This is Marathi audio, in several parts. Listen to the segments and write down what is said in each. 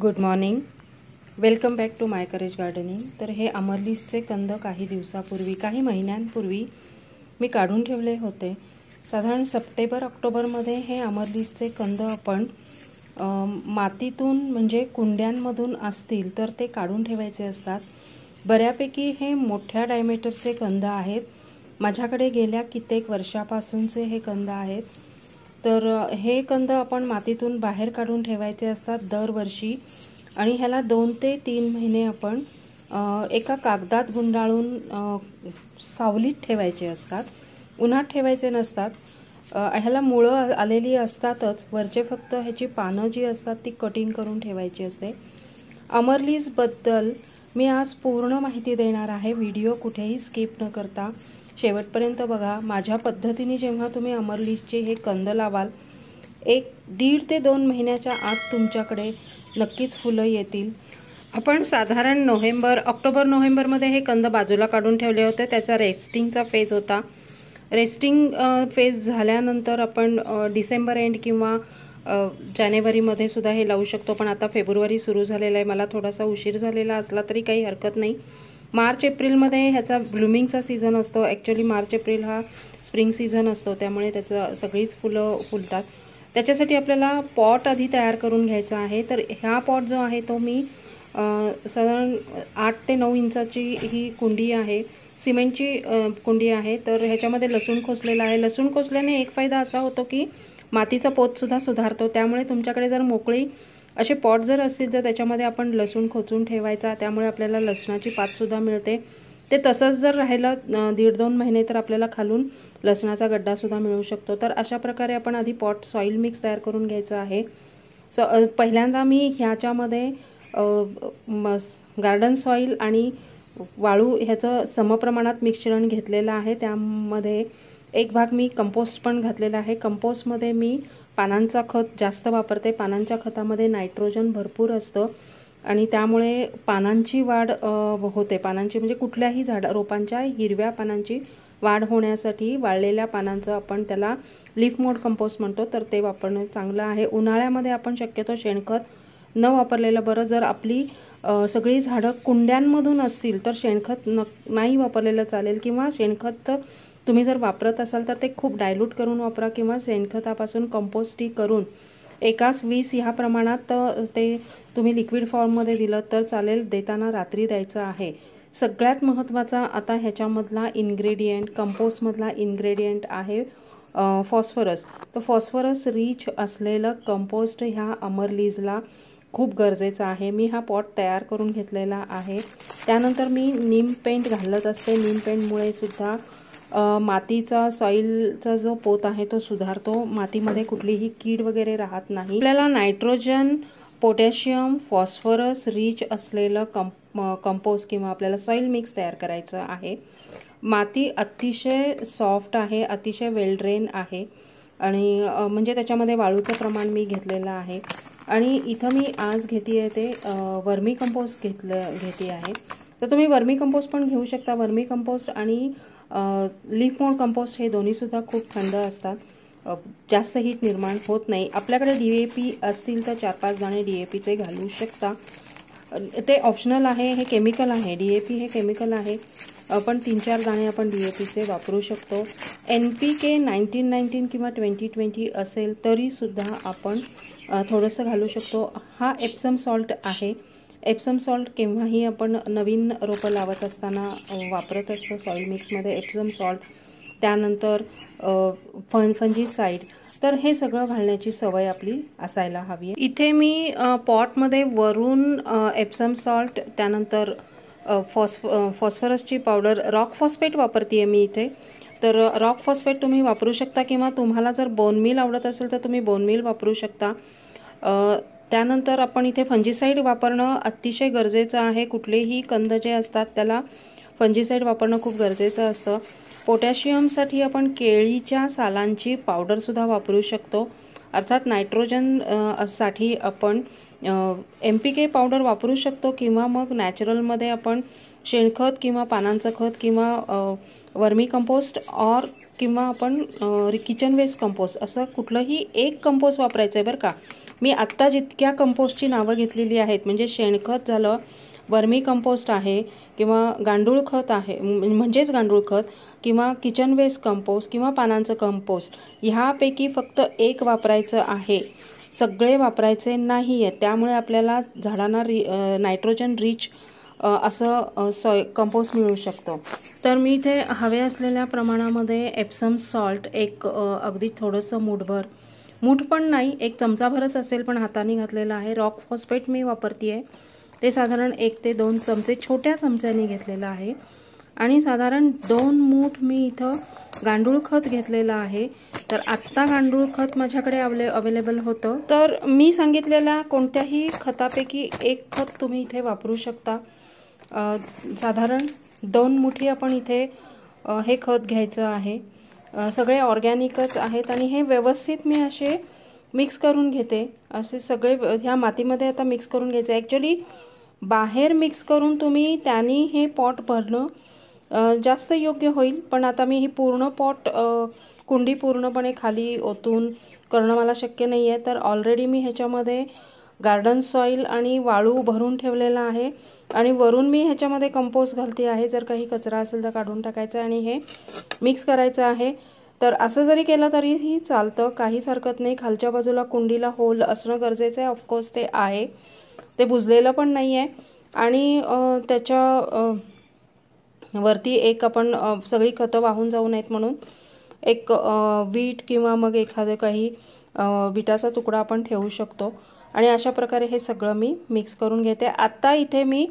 good morning welcome back to my garage gardening तर हे अमरलीसचे कंद काही दिवसापूर्वी काही महिन्यांपूर्वी मी काढून ठेवले होते साधारण सप्टेंबर ऑक्टोबरमध्ये हे अमरलीसचे कंद आपण मातीतून म्हणजे कुंड्यांमधून असतील तर ते काढून ठेवायचे असतात बऱ्यापैकी हे मोठ्या डायमीटरचे कंद आहेत माझ्याकडे गेल्या कित्येक वर्षापासूनचे हे कंद आहेत तर हे कंद आपण मातीतून बाहेर काढून ठेवायचे असतात दरवर्षी आणि ह्याला दोन ते तीन महिने आपण एका कागदात गुंडाळून सावलीत ठेवायचे असतात उन्हात ठेवायचे नसतात ह्याला मुळं आलेली असतातच वरचे फक्त ह्याची पानं जी असतात ती कटिंग करून ठेवायची असते अमरलीजबद्दल मी आज पूर्ण माहिती देणार आहे व्हिडिओ कुठेही स्किप न करता शेवटपर्यंत बघा माझ्या पद्धतीने जेव्हा तुम्ही अमरलीसचे हे कंद लावाल एक दीड ते दोन महिन्याच्या आत तुमच्याकडे नक्कीच फुलं येतील आपण साधारण नोव्हेंबर ऑक्टोबर नोव्हेंबरमध्ये हे कंद बाजूला काढून ठेवले होते त्याचा रेस्टिंगचा फेज होता रेस्टिंग फेज झाल्यानंतर आपण डिसेंबर एंड किंवा जानेवारीमध्ये सुद्धा हे लावू शकतो पण आता फेब्रुवारी सुरू झालेला आहे मला थोडासा उशीर झालेला असला तरी काही हरकत नाही मार्च एप्रिलमध्ये ह्याचा ब्लुमिंगचा सीझन असतो ॲक्च्युली मार्च एप्रिल हा स्प्रिंग सीझन असतो त्यामुळे त्याचं सगळीच फुलं फुलतात त्याच्यासाठी आपल्याला पॉट आधी तयार करून घ्यायचा आहे तर ह्या पॉट जो आहे तो मी साधारण आठ ते नऊ इंचाची ही कुंडी आहे सिमेंटची कुंडी आहे तर ह्याच्यामध्ये लसूण खोसलेला आहे लसूण खोसल्याने एक फायदा असा होतो की मातीचा पोतसुद्धा सुधारतो त्यामुळे तुमच्याकडे जर मोकळी असे पॉट जर असतील तर त्याच्यामध्ये आपण लसूण खोचून ठेवायचा त्यामुळे आपल्याला लसणाची पातसुद्धा मिळते ते तसंच जर राहिलं दीड दोन महिने तर आपल्याला खालून लसणाचा गड्डासुद्धा मिळू शकतो तर अशा प्रकारे आपण आधी पॉट सॉईल मिक्स तयार करून घ्यायचं आहे सो पहिल्यांदा मी ह्याच्यामध्ये गार्डन सॉईल आणि वाळू ह्याचं समप्रमाणात मिश्रण घेतलेलं आहे त्यामध्ये एक भाग मी कंपोस्ट पण घातलेला आहे कंपोस्टमध्ये मी पानांचा खत जास्त वापरते पानांच्या खतामध्ये नायट्रोजन भरपूर असतं आणि त्यामुळे पानांची वाढ होते पानांची म्हणजे कुठल्याही झाडा रोपांच्या हिरव्या पानांची वाढ होण्यासाठी वाळलेल्या पानांचं आपण त्याला लिफ मोड कंपोस्ट म्हणतो तर ते वापरणं चांगलं आहे उन्हाळ्यामध्ये आपण शक्यतो शेणखत न वापरलेलं बरं जर आपली सगळी झाडं कुंड्यांमधून असतील तर शेणखत न नाही वापरलेलं चालेल किंवा शेणखत तुम्ही जर वापरत असाल तर ते खूप डायल्यूट करून वापरा किंवा शेणखतापासून कंपोस्टी करून एकाच वीस ह्या प्रमाणात ते तुम्ही लिक्विड फॉर्ममध्ये दिलं तर चालेल देताना रात्री द्यायचं आहे सगळ्यात महत्त्वाचा आता ह्याच्यामधला इन्ग्रेडियंट कंपोस्टमधला इन्ग्रेडियंट आहे फॉस्फरस तर फॉस्फरस रिच असलेलं कंपोस्ट ह्या अमरलीजला खूप गरजेचं आहे मी हा पॉट तयार करून घेतलेला आहे त्यानंतर मी नीम पेंट घालत असते नीम पेंटमुळे सुद्धा मातीचा सॉईलचा जो पोत आहे तो सुधारतो मातीमध्ये कुठलीही कीड वगैरे राहत नाही आपल्याला नायट्रोजन पोटॅशियम फॉस्फरस रिच असलेलं कंप कंपोज किंवा आपल्याला सॉईल मिक्स तयार करायचं आहे माती अतिशय सॉफ्ट आहे अतिशय वेल ड्रेन आहे आणि म्हणजे त्याच्यामध्ये वाळूचं प्रमाण मी घेतलेलं आहे आणि इथं मी आज घेते आहे ते वर्मी कंपोस्ट घेतलं घेते आहे तर तुम्ही वर्मी कंपोस्ट पण घेऊ शकता वर्मी कंपोस्ट आणि लीफ मोड कंपोस्ट हे दोन्हीसुद्धा खूप थंड असतात जास्त हीट निर्माण होत नाही आपल्याकडे डी ए पी असतील तर चार पाच दाणे डी ए पीचे घालू शकता ते ऑप्शनल आहे हे केमिकल आहे डी ए पी हे केमिकल आहे पण तीन चार दाणे आपण डी ए पीचे वापरू शकतो N P K nineteen nineteen किंवा ट्वेंटी ट्वेंटी असेल तरीसुद्धा आपण थोडंसं घालू शकतो हा एप्सम सॉल्ट आहे एप्सम सॉल्ट केव्हाही आपण नवीन रोपं लावत असताना वापरत असतो सॉईल मिक्समध्ये एप्सम सॉल्ट त्यानंतर फन फंजी साईड तर हे सगळं घालण्याची सवय आपली असायला हवी आहे इथे मी पॉटमध्ये वरून एप्सम सॉल्ट त्यानंतर फॉस्फ फॉस्फरसची पावडर रॉक फॉस्फेट वापरते आहे मी इथे तर रॉक फॉस्फेट तुम्ही वापरू शकता किंवा तुम्हाला जर बोनमील आवडत असेल तर तुम्ही बोनमील वापरू शकता त्यानंतर आपण इथे फंजीसाईड वापरणं अतिशय गरजेचं आहे कुठलेही कंद जे असतात त्याला फंजीसाईड वापरणं खूप गरजेचं असतं पोटॅशियमसाठी आपण केळीच्या सालांची पावडरसुद्धा वापरू शकतो अर्थात नायट्रोजन साठी आपण एम पी के पावडर वापरू शकतो किंवा मग नॅचरलमध्ये आपण शेणखत किंवा पानांचं खत किंवा वर्मी कंपोस्ट और किंवा आपण किचन वेस्ट कंपोस्ट असं कुठलंही एक कंपोस्ट वापरायचं आहे बरं का मी आत्ता जितक्या कंपोस्टची नावं घेतलेली आहेत म्हणजे शेणखत झालं वर्मी कंपोस्ट आहे किंवा गांडूळ खत आहे म्हणजेच गांडूळ खत किंवा किचन वेस्ट कंपोस्ट किंवा पानांचं कंपोस्ट ह्यापैकी फक्त एक वापरायचं आहे सगळे वापरायचे नाही आहे त्यामुळे आपल्याला झाडांना रि नायट्रोजन रिच असं सॉय कंपोस्ट मिळू शकतो तर मी इथे हवे असलेल्या प्रमाणामध्ये एप्सम सॉल्ट एक अगदी थोडंसं मूठभर मूठ पण नाही एक चमचाभरच असेल पण हाताने घातलेलं आहे रॉक फॉस्फेट मी वापरते आहे ते साधारण एक ते दोन चमचे छोट्या चमच्याने घेतलेलं आहे आणि साधारण दोन मूठ मी इथं गांडूळ खत घेतलेलं आहे तर आत्ता गांडूळ खत माझ्याकडे अवले अवेलेबल होतं तर मी सांगितलेल्या कोणत्याही खतापैकी एक खत तुम्ही इथे वापरू शकता साधारण दोन मुठी आपण इथे हे खत घ्यायचं आहे सगळे ऑर्गॅनिकच आहेत आणि हे व्यवस्थित मी असे मिक्स करून घेते असे सगळे ह्या मातीमध्ये आता मिक्स करून घ्यायचं ॲक्च्युली बाहेर मिक्स करून तुम्ही त्याने हे पॉट भरणं जास्त योग्य होईल पण आता मी ही पूर्ण पॉट कुंडी पूर्णपणे खाली ओतून करणं मला शक्य नाही आहे तर ऑलरेडी मी ह्याच्यामध्ये गार्डन सॉईल आणि वाळू भरून ठेवलेला आहे आणि वरून मी ह्याच्यामध्ये कंपोस्ट घालते आहे जर काही कचरा असेल तर काढून टाकायचा आणि हे मिक्स करायचं आहे तर असं जरी केलं तरीही चालतं काहीच हरकत नाही खालच्या बाजूला कुंडीला होल असणं गरजेचं आहे ऑफकोर्स ते आहे ते बुजलेलं पण नाही आहे आणि त्याच्या वरती एक आपण सगळी खतं वाहून जाऊ नयेत म्हणून एक वीट किंवा मग एखादं काही विटाचा तुकडा आपण ठेवू शकतो आणि अशा प्रकारे हे सगळं मी मिक्स करून घेते आत्ता इथे मी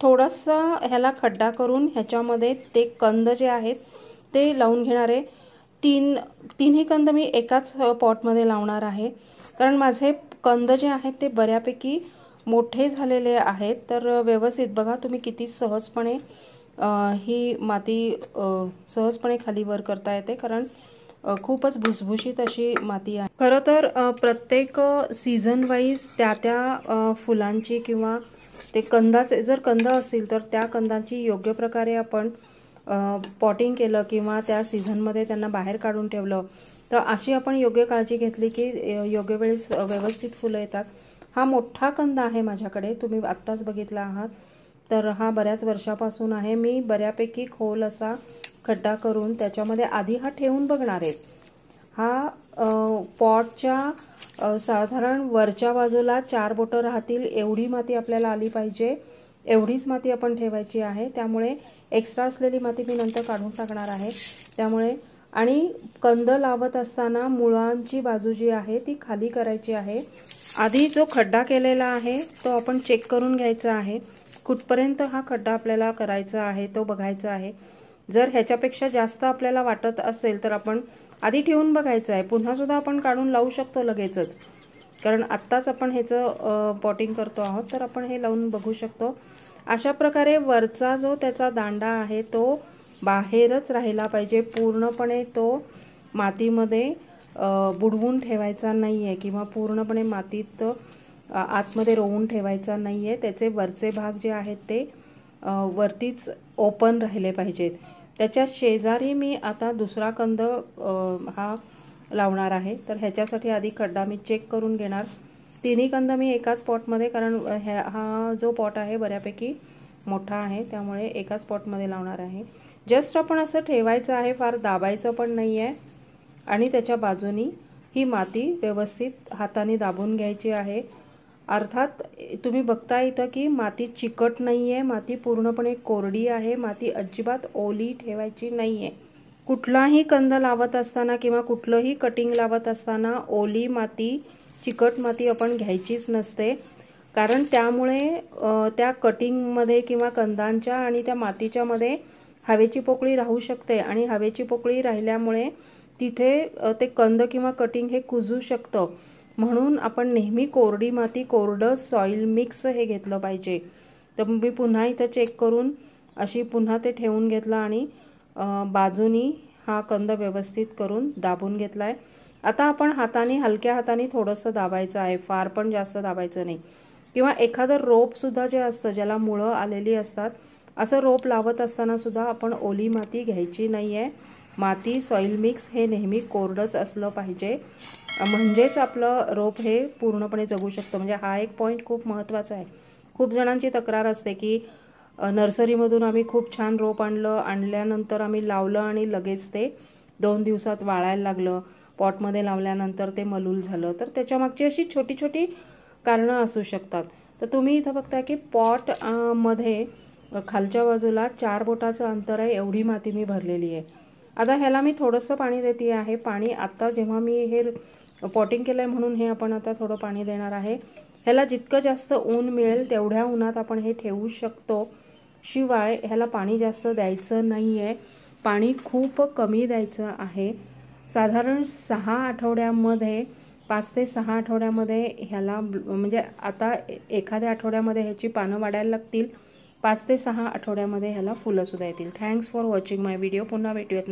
थोडासा ह्याला खड्डा करून ह्याच्यामध्ये ते कंद जे आहेत ते लावून घेणार आहे तीन तिन्ही कंद मी एकाच पॉटमध्ये लावणार आहे कारण माझे कंद जे आहेत ते बऱ्यापैकी मोठे झालेले आहेत तर व्यवस्थित बघा तुम्ही किती सहजपणे ही माती सहजपणे खाली वर करता येते कारण खूपच भुसभुशीत अशी माती आहे खरं तर प्रत्येक सीझन वाईज त्या त्या फुलांची किंवा ते कंदाचे जर कंद असतील तर त्या कंदांची योग्य प्रकारे आपण पॉटिंग केलं किंवा त्या सीझनमध्ये त्यांना बाहेर काढून ठेवलं तर अशी आपण योग्य काळजी घेतली की योग्य वेळेस व्यवस्थित फुलं येतात हा मोठा कंद आहे माझ्याकडे तुम्ही आत्ताच बघितला आहात तर हा बऱ्याच वर्षापासून आहे मी बऱ्यापैकी खोल असा खड्डा करून त्याच्यामध्ये आधी हा ठेवून बघणार आहे हा पॉटच्या साधारण वरच्या बाजूला चार बोटं राहतील एवढी माती आपल्याला आली पाहिजे एवढीच माती आपण ठेवायची आहे त्यामुळे एक्स्ट्रा असलेली माती मी नंतर काढून टाकणार आहे त्यामुळे आणि कंद लावत असताना मुळांची बाजू जी आहे ती खाली करायची आहे आधी जो खड्डा केलेला आहे तो आपण चेक करून घ्यायचा आहे कुठपर्यंत हा खड्डा आपल्याला करायचा आहे तो बघायचा आहे जर ह्याच्यापेक्षा जास्त आपल्याला वाटत असेल तर आपण आधी ठेवून बघायचं आहे पुन्हासुद्धा आपण काढून लावू शकतो लगेचच कारण आत्ताच आपण ह्याचं पॉटिंग करतो आहोत तर आपण हे लावून बघू शकतो अशा प्रकारे वरचा जो त्याचा दांडा आहे तो बाहेरच राहिला पाहिजे पूर्णपणे तो मातीमध्ये बुडवून ठेवायचा नाही आहे किंवा पूर्णपणे मातीत आतमध्ये रोवून ठेवायचा नाही आहे त्याचे वरचे भाग जे आहेत ते वरतीच ओपन राहिले पाहिजेत त्याच्या शेजारी मी आता दुसरा कंद हा लावणार आहे तर ह्याच्यासाठी आधी खड्डा मी चेक करून घेणार तिन्ही कंद मी एकाच पॉटमध्ये कारण ह्या हा जो पॉट आहे बऱ्यापैकी मोठा आहे त्यामुळे एकाच पॉटमध्ये लावणार आहे जस्ट आपण असं ठेवायचं आहे फार दाबायचं पण नाही आहे आणि त्याच्या बाजूनी ही माती व्यवस्थित हाताने दाबून घ्यायची आहे अर्थात तुम्ही बघता इथं की माती चिकट नाही आहे माती पूर्णपणे कोरडी आहे माती अजिबात ओली ठेवायची नाही आहे कुठलाही कंद लावत असताना किंवा कुठलंही कटिंग लावत असताना ओली माती चिकट माती आपण घ्यायचीच नसते कारण त्यामुळे त्या कटिंगमध्ये किंवा कंदांच्या आणि त्या मातीच्यामध्ये हवेची पोकळी राहू शकते आणि हवेची पोकळी राहिल्यामुळे तिथे ते कंद किंवा कटिंग हे कुजू शकतं म्हणून आपण नेहमी कोरडी माती कोरडं सॉइल मिक्स हे घेतलं पाहिजे तर मी पुन्हा इथं चेक करून अशी पुन्हा ते ठेवून घेतलं आणि बाजूनी हा कंद व्यवस्थित करून दाबून घेतला आहे आता आपण हाताने हलक्या हाताने थोडंसं दाबायचं आहे फार पण जास्त दाबायचं नाही किंवा एखादं रोपसुद्धा जे असतं ज्याला मुळं आलेली असतात असं रोप लावत असतानासुद्धा आपण ओली माती घ्यायची नाही आहे माती सॉईल मिक्स हे नेहमी कोरडंच असलं पाहिजे म्हणजेच आपलं रोप हे पूर्णपणे जगू शकतं म्हणजे हा एक पॉईंट खूप महत्त्वाचा आहे खूप जणांची तक्रार असते की नर्सरीमधून आम्ही खूप छान रोप आणलं आणल्यानंतर आम्ही लावलं आणि लगेच ते दोन दिवसात वाळायला लागलं पॉटमध्ये लावल्यानंतर ते मलूल झालं तर त्याच्यामागची अशी छोटी छोटी कारणं असू शकतात तर तुम्ही इथं बघता की पॉट मध्ये खालच्या बाजूला चार बोटाचं अंतर आहे एवढी माती मी भरलेली आहे आता ह्याला मी थोडंसं पाणी देते आहे पाणी आत्ता जेव्हा मी हे पॉटिंग केलं आहे म्हणून हे आपण आता थोडं पाणी देणार आहे ह्याला जितकं जास्त ऊन मिळेल तेवढ्या उन्हात आपण हे ठेवू शकतो शिवाय ह्याला पाणी जास्त द्यायचं नाही आहे पाणी खूप कमी द्यायचं आहे साधारण सहा आठवड्यामध्ये पाच ते सहा आठवड्यामध्ये ह्याला म्हणजे आता एखाद्या आठवड्यामध्ये ह्याची पानं वाढायला लागतील पाच ते सहा आठवड्यामध्ये ह्याला सुद्धा येतील thanks for watching my video पुन्हा भेटूयात